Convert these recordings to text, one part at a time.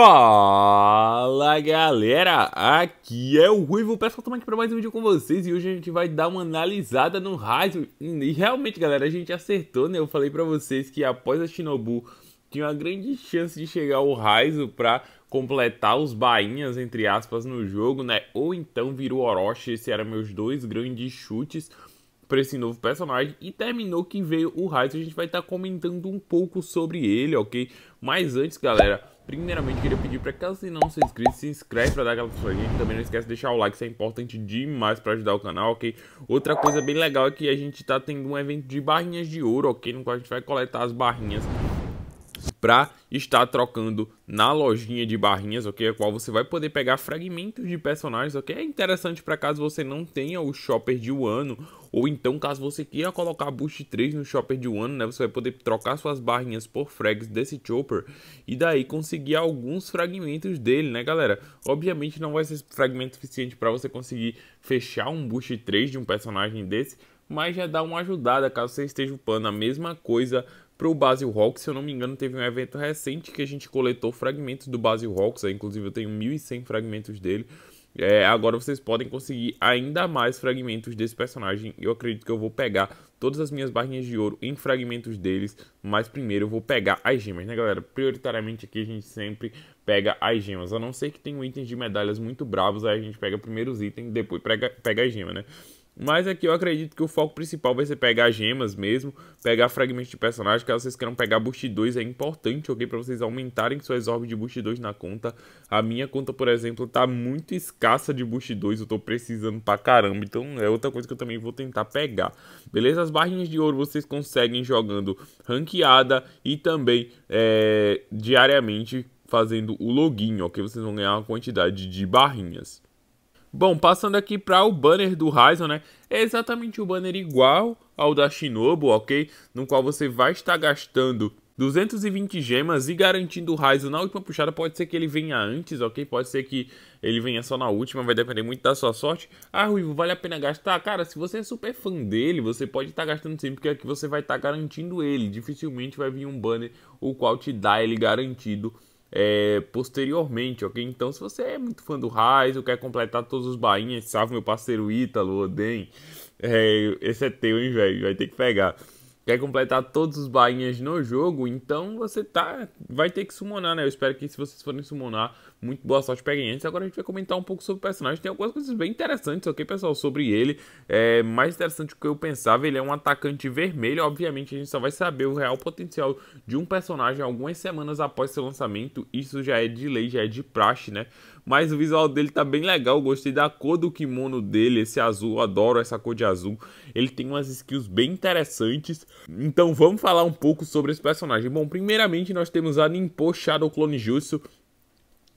Fala galera, aqui é o Ruivo, pessoal, estamos aqui para mais um vídeo com vocês e hoje a gente vai dar uma analisada no Raizo e realmente galera, a gente acertou, né, eu falei para vocês que após a Shinobu tinha uma grande chance de chegar o Raizo para completar os bainhas, entre aspas, no jogo, né, ou então virou Orochi, esses eram meus dois grandes chutes para esse novo personagem e terminou que veio o Raizo, a gente vai estar tá comentando um pouco sobre ele, ok? Mas antes galera Primeiramente, queria pedir para caso você não seja inscrito, se inscreve para dar aquela forcinha e também não esquece de deixar o like, isso é importante demais para ajudar o canal, ok? Outra coisa bem legal é que a gente tá tendo um evento de barrinhas de ouro, ok? No qual a gente vai coletar as barrinhas para estar trocando na lojinha de barrinhas, ok? A qual você vai poder pegar fragmentos de personagens, ok? É interessante para caso você não tenha o Shopper de Wano, ou então caso você queira colocar Boost 3 no Shopper de Wano, né? Você vai poder trocar suas barrinhas por frags desse Chopper e daí conseguir alguns fragmentos dele, né, galera? Obviamente não vai ser fragmento suficiente para você conseguir fechar um Boost 3 de um personagem desse, mas já dá uma ajudada caso você esteja upando a mesma coisa para o Basil Hawks. Se eu não me engano, teve um evento recente que a gente coletou fragmentos do Basil Hawks. Aí, né? inclusive, eu tenho 1.100 fragmentos dele. É, agora vocês podem conseguir ainda mais fragmentos desse personagem. Eu acredito que eu vou pegar todas as minhas barrinhas de ouro em fragmentos deles. Mas primeiro eu vou pegar as gemas, né galera? Prioritariamente aqui a gente sempre pega as gemas. A não ser que tenham itens de medalhas muito bravos, aí a gente pega primeiro os itens e depois pega, pega as gemas, né? Mas aqui é eu acredito que o foco principal vai ser pegar gemas mesmo, pegar fragmentos de personagem, caso vocês queiram pegar boost 2 é importante, ok? Pra vocês aumentarem suas orbes de boost 2 na conta. A minha conta, por exemplo, tá muito escassa de boost 2, eu tô precisando pra caramba, então é outra coisa que eu também vou tentar pegar. Beleza? As barrinhas de ouro vocês conseguem jogando ranqueada e também é, diariamente fazendo o login, ok? Vocês vão ganhar uma quantidade de barrinhas. Bom, passando aqui para o banner do Ryzen, né? É exatamente o banner igual ao da Shinobu, ok? No qual você vai estar gastando 220 gemas e garantindo o Ryzen na última puxada, pode ser que ele venha antes, ok? Pode ser que ele venha só na última, vai depender muito da sua sorte. Ah, Ruivo, vale a pena gastar? Cara, se você é super fã dele, você pode estar gastando sempre, porque aqui você vai estar garantindo ele. Dificilmente vai vir um banner o qual te dá ele garantido é, posteriormente, ok? Então, se você é muito fã do ou quer completar todos os bainhas, salve meu parceiro Ítalo, Odem, é, esse é teu, hein, velho? Vai ter que pegar. Quer completar todos os bainhas no jogo, então você tá, vai ter que summonar, né? Eu espero que se vocês forem summonar, muito boa sorte pra Agora a gente vai comentar um pouco sobre o personagem. Tem algumas coisas bem interessantes, ok, pessoal, sobre ele. É mais interessante do que eu pensava. Ele é um atacante vermelho. Obviamente, a gente só vai saber o real potencial de um personagem algumas semanas após seu lançamento. Isso já é de lei, já é de praxe, né? Mas o visual dele tá bem legal. Gostei da cor do kimono dele, esse azul. Adoro essa cor de azul. Ele tem umas skills bem interessantes. Então vamos falar um pouco sobre esse personagem. Bom, primeiramente nós temos a Nimpo Shadow Clone Jutsu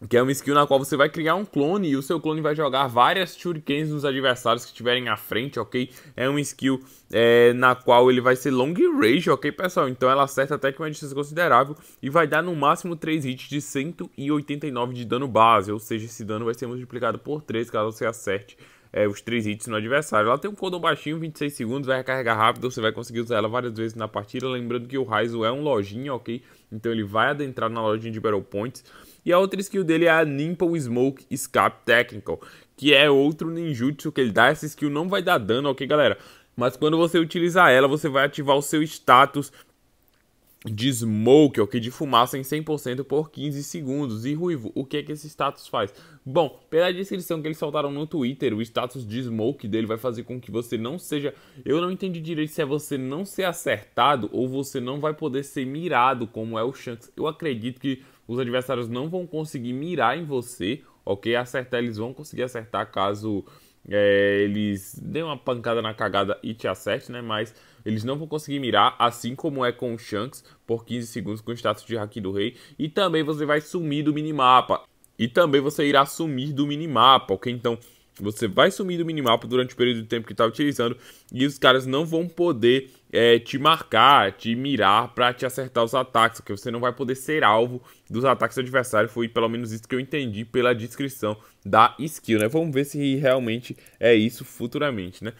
que é uma skill na qual você vai criar um clone e o seu clone vai jogar várias shurikens nos adversários que estiverem à frente, ok? É uma skill é, na qual ele vai ser long range, ok, pessoal? Então ela acerta até que uma distância considerável e vai dar no máximo 3 hits de 189 de dano base, ou seja, esse dano vai ser multiplicado por 3 caso você acerte é, os três hits no adversário. Ela tem um cooldown baixinho, 26 segundos, vai recarregar rápido, você vai conseguir usar ela várias vezes na partida. Lembrando que o Raizo é um lojinha, ok? Então ele vai adentrar na lojinha de Battle Points. E a outra skill dele é a Nimple Smoke Escape Technical, que é outro ninjutsu que ele dá. Essa skill não vai dar dano, ok, galera? Mas quando você utilizar ela, você vai ativar o seu status de smoke, ok, de fumaça em 100% por 15 segundos. E Ruivo, o que é que esse status faz? Bom, pela descrição que eles soltaram no Twitter, o status de smoke dele vai fazer com que você não seja. Eu não entendi direito se é você não ser acertado ou você não vai poder ser mirado, como é o Shanks. Eu acredito que os adversários não vão conseguir mirar em você, ok? Acertar, eles vão conseguir acertar caso é, eles deem uma pancada na cagada e te acerte, né? Mas eles não vão conseguir mirar, assim como é com o Shanks, por 15 segundos com o status de Haki do Rei. E também você vai sumir do minimapa. E também você irá sumir do minimapa, ok? Então, você vai sumir do minimapa durante o período de tempo que está utilizando e os caras não vão poder é, te marcar, te mirar para te acertar os ataques, porque você não vai poder ser alvo dos ataques do adversário. Foi pelo menos isso que eu entendi pela descrição da skill, né? Vamos ver se realmente é isso futuramente, né?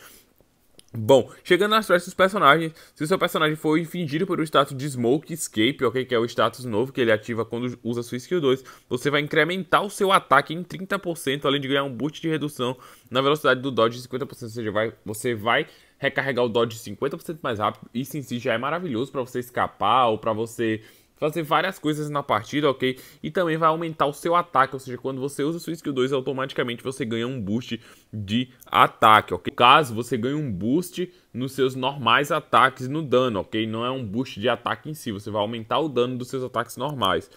Bom, chegando nas flashes dos personagens, se o seu personagem for infligido por um status de Smoke Escape, ok, que é o status novo que ele ativa quando usa sua skill 2, você vai incrementar o seu ataque em 30%, além de ganhar um boost de redução na velocidade do dodge de 50%, ou seja, vai, você vai recarregar o dodge 50% mais rápido, isso em si já é maravilhoso para você escapar ou para você fazer várias coisas na partida, ok? E também vai aumentar o seu ataque, ou seja, quando você usa sua skill 2, automaticamente você ganha um boost de ataque, ok? Caso você ganhe um boost nos seus normais ataques no dano, ok? Não é um boost de ataque em si, você vai aumentar o dano dos seus ataques normais.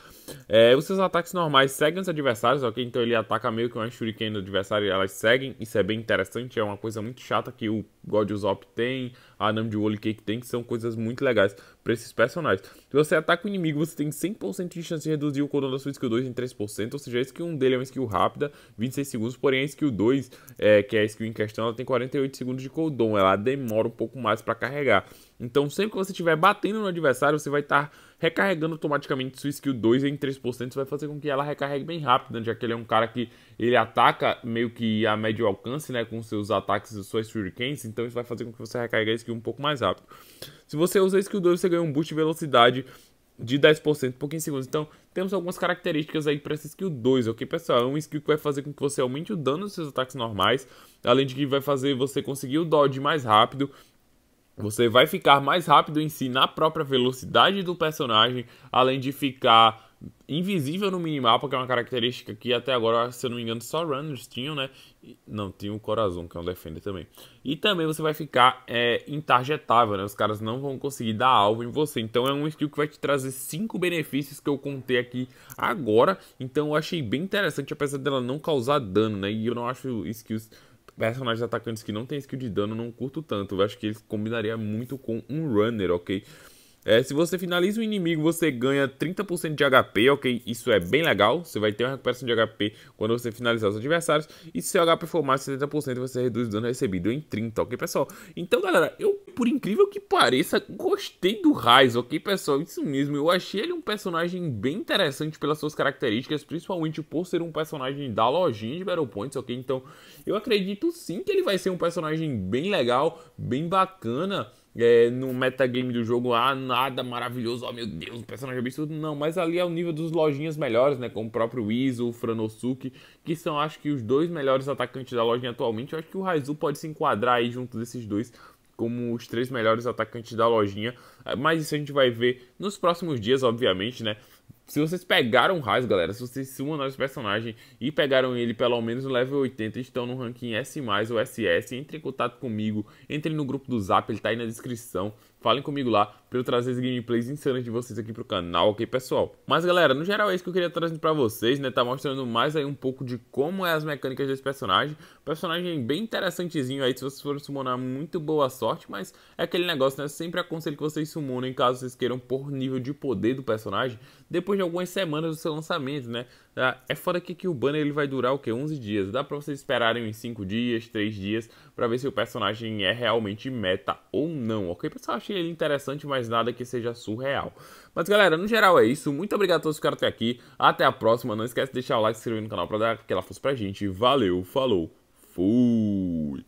É, os seus ataques normais seguem os adversários, ok? Então ele ataca meio que uma shuriken do adversário e elas seguem. Isso é bem interessante, é uma coisa muito chata que o God Usopp tem, a Namdi de Wally Cake tem, que são coisas muito legais para esses personagens. Se você ataca o inimigo, você tem 100% de chance de reduzir o cooldown da sua skill 2 em 3%, ou seja, a skill 1 dele é uma skill rápida, 26 segundos, porém a skill 2, é, que é a skill em questão, ela tem 48 segundos de cooldown, ela demora demora um pouco mais para carregar. Então, sempre que você estiver batendo no adversário, você vai estar tá recarregando automaticamente sua skill 2 em 3%. Isso vai fazer com que ela recarregue bem rápido, né? já que ele é um cara que ele ataca meio que a médio alcance, né? Com seus ataques e suas shurikens. Então, isso vai fazer com que você recarregue a skill um pouco mais rápido. Se você usa skill 2, você ganha um boost de velocidade de 10% por 15 segundos. Então, temos algumas características aí para essa skill 2, ok, pessoal? É uma skill que vai fazer com que você aumente o dano dos seus ataques normais, além de que vai fazer você conseguir o dodge mais rápido, você vai ficar mais rápido em si na própria velocidade do personagem, além de ficar invisível no minimapa, que é uma característica que até agora, se eu não me engano, só runners tinham, né? Não, tinha o Corazon, que é um defender também. E também você vai ficar é, intargetável, né? Os caras não vão conseguir dar alvo em você. Então é um skill que vai te trazer cinco benefícios que eu contei aqui agora. Então eu achei bem interessante, apesar dela não causar dano, né? E eu não acho skills personagens atacantes que não tem skill de dano, não curto tanto. Eu acho que ele combinaria muito com um runner, ok? É, se você finaliza o inimigo, você ganha 30% de HP, ok? Isso é bem legal. Você vai ter uma recuperação de HP quando você finalizar os adversários. E se seu HP for mais 70%, você reduz o dano recebido em 30%, ok, pessoal? Então, galera, eu, por incrível que pareça, gostei do Raiz, ok, pessoal? Isso mesmo, eu achei ele um personagem bem interessante pelas suas características, principalmente por ser um personagem da lojinha de Battle Points, ok? Então, eu acredito sim que ele vai ser um personagem bem legal, bem bacana é, no metagame do jogo, ah, nada maravilhoso, oh meu Deus, o personagem é absurdo. Não, mas ali é o nível dos lojinhas melhores, né? Como o próprio Izo, o Franosuke, que são acho que os dois melhores atacantes da lojinha atualmente. Eu acho que o Raizu pode se enquadrar aí junto desses dois, como os três melhores atacantes da lojinha. É, mas isso a gente vai ver nos próximos dias, obviamente, né? Se vocês pegaram o Raiz, galera, se vocês sumanaram esse personagem e pegaram ele pelo menos no level 80, estão no ranking S+, ou SS, entre em contato comigo, entre no grupo do Zap, ele tá aí na descrição, falem comigo lá pra eu trazer as gameplays insanas de vocês aqui pro canal, ok, pessoal? Mas, galera, no geral é isso que eu queria trazer pra vocês, né, tá mostrando mais aí um pouco de como é as mecânicas desse personagem, personagem bem interessantezinho aí, se vocês forem summonar, muito boa sorte, mas é aquele negócio, né, sempre aconselho que vocês summonem caso vocês queiram por nível de poder do personagem, depois depois de algumas semanas do seu lançamento, né? Ah, é foda que, que o banner ele vai durar o que? 11 dias. Dá pra vocês esperarem uns 5 dias, 3 dias, para ver se o personagem é realmente meta ou não, ok? Pessoal, achei ele interessante, mas nada que seja surreal. Mas galera, no geral é isso. Muito obrigado a todos que ficaram até aqui. Até a próxima. Não esquece de deixar o like, se inscrever no canal pra dar aquela força pra gente. Valeu, falou, fui!